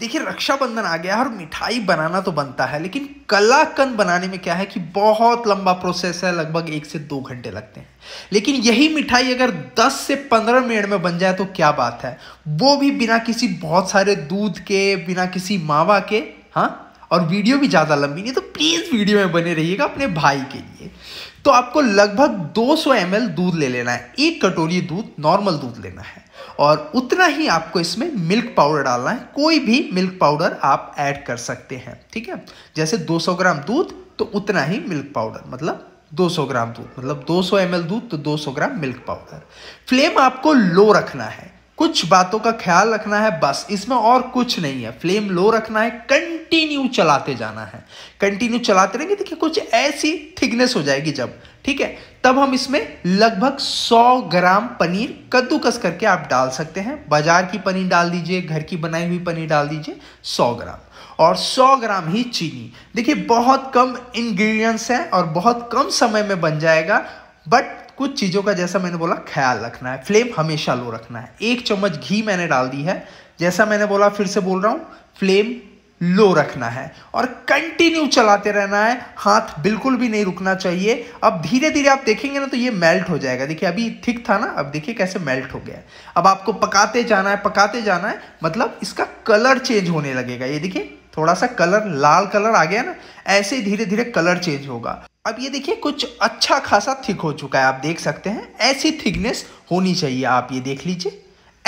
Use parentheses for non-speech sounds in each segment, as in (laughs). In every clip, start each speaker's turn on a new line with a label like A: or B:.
A: देखिए रक्षाबंधन आ गया और मिठाई बनाना तो बनता है लेकिन कलाकंद बनाने में क्या है कि बहुत लंबा प्रोसेस है लगभग एक से दो घंटे लगते हैं लेकिन यही मिठाई अगर 10 से 15 मिनट में बन जाए तो क्या बात है वो भी बिना किसी बहुत सारे दूध के बिना किसी मावा के हाँ और वीडियो भी ज़्यादा लंबी नहीं तो प्लीज़ वीडियो में बने रहिएगा अपने भाई के लिए तो आपको लगभग 200 सौ दूध ले लेना है एक कटोरी दूध नॉर्मल दूध लेना है और उतना ही आपको इसमें मिल्क पाउडर डालना है कोई भी मिल्क पाउडर आप ऐड कर सकते हैं ठीक है जैसे 200 ग्राम दूध तो उतना ही मिल्क पाउडर मतलब 200 ग्राम दूध मतलब 200 सौ दूध तो 200 ग्राम मिल्क पाउडर फ्लेम आपको लो रखना है कुछ बातों का ख्याल रखना है बस इसमें और कुछ नहीं है फ्लेम लो रखना है कंट कंटिन्यू चलाते जाना है कंटिन्यू चलाते रहेंगे देखिए कुछ ऐसी थिकनेस हो जाएगी जब ठीक है तब हम इसमें लगभग 100 ग्राम पनीर कद्दूकस करके आप डाल सकते हैं बाजार की पनीर डाल दीजिए घर की बनाई हुई पनीर डाल दीजिए 100 ग्राम और 100 ग्राम ही चीनी देखिए बहुत कम इंग्रेडिएंट्स हैं और बहुत कम समय में बन जाएगा बट कुछ चीज़ों का जैसा मैंने बोला ख्याल रखना है फ्लेम हमेशा लो रखना है एक चम्मच घी मैंने डाल दी है जैसा मैंने बोला फिर से बोल रहा हूँ फ्लेम लो रखना है और कंटिन्यू चलाते रहना है हाथ बिल्कुल भी नहीं रुकना चाहिए अब धीरे धीरे आप देखेंगे ना तो ये मेल्ट हो जाएगा देखिए अभी थिक था ना अब देखिए कैसे मेल्ट हो गया अब आपको पकाते जाना है पकाते जाना है मतलब इसका कलर चेंज होने लगेगा ये देखिए थोड़ा सा कलर लाल कलर आ गया ना ऐसे ही धीरे धीरे कलर चेंज होगा अब ये देखिए कुछ अच्छा खासा थिक हो चुका है आप देख सकते हैं ऐसी थिकनेस होनी चाहिए आप ये देख लीजिए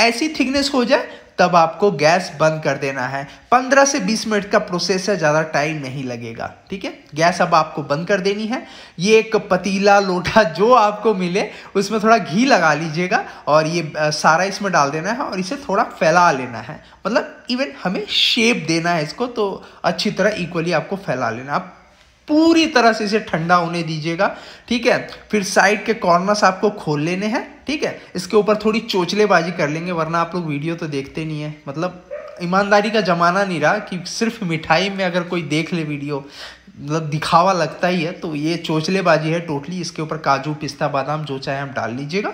A: ऐसी थिकनेस हो जाए तब आपको गैस बंद कर देना है 15 से 20 मिनट का प्रोसेस है ज़्यादा टाइम नहीं लगेगा ठीक है गैस अब आपको बंद कर देनी है ये एक पतीला लोटा (laughs) जो आपको मिले उसमें थोड़ा घी लगा लीजिएगा और ये सारा इसमें डाल देना है और इसे थोड़ा फैला लेना है मतलब इवन हमें शेप देना है इसको तो अच्छी तरह इक्वली आपको फैला लेना आप पूरी तरह से इसे ठंडा होने दीजिएगा ठीक है फिर साइड के कॉर्नर्स आपको खोल लेने हैं ठीक है इसके ऊपर थोड़ी चोचलेबाजी कर लेंगे वरना आप लोग वीडियो तो देखते नहीं है मतलब ईमानदारी का ज़माना नहीं रहा कि सिर्फ मिठाई में अगर कोई देख ले वीडियो मतलब दिखावा लगता ही है तो ये चोचलेबाजी है टोटली इसके ऊपर काजू पिस्ता बादाम जो चाहे आप डाल लीजिएगा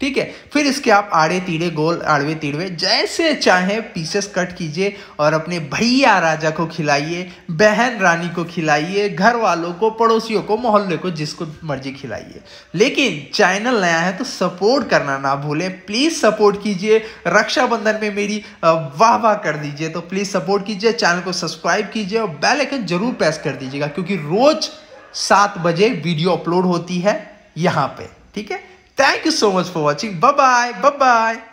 A: ठीक है फिर इसके आप आड़े तीड़े गोल आड़वे तीड़वे जैसे चाहे पीसेस कट कीजिए और अपने भैया राजा को खिलाइए बहन रानी को खिलाइए घर वालों को पड़ोसियों को मोहल्ले को जिसको मर्जी खिलाइए लेकिन चैनल नया है तो सपोर्ट करना ना भूलें प्लीज़ सपोर्ट कीजिए रक्षाबंधन में मेरी वाह वाह कर दीजिए तो प्लीज़ सपोर्ट कीजिए चैनल को सब्सक्राइब कीजिए और बेल आइकन जरूर प्रेस कर दीजिएगा क्योंकि रोज़ सात बजे वीडियो अपलोड होती है यहाँ पे ठीक है Thank you so much for watching. Bye bye. Bye bye.